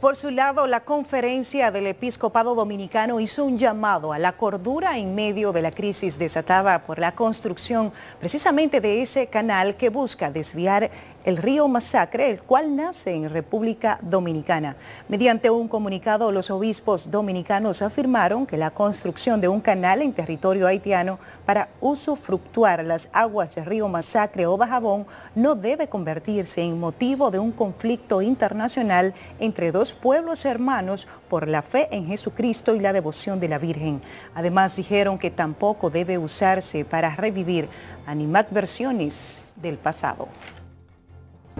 Por su lado, la conferencia del episcopado dominicano hizo un llamado a la cordura en medio de la crisis desatada por la construcción precisamente de ese canal que busca desviar el río Masacre, el cual nace en República Dominicana. Mediante un comunicado, los obispos dominicanos afirmaron que la construcción de un canal en territorio haitiano para usufructuar las aguas del río Masacre o Bajabón no debe convertirse en motivo de un conflicto internacional entre dos pueblos hermanos por la fe en Jesucristo y la devoción de la Virgen. Además, dijeron que tampoco debe usarse para revivir animadversiones del pasado.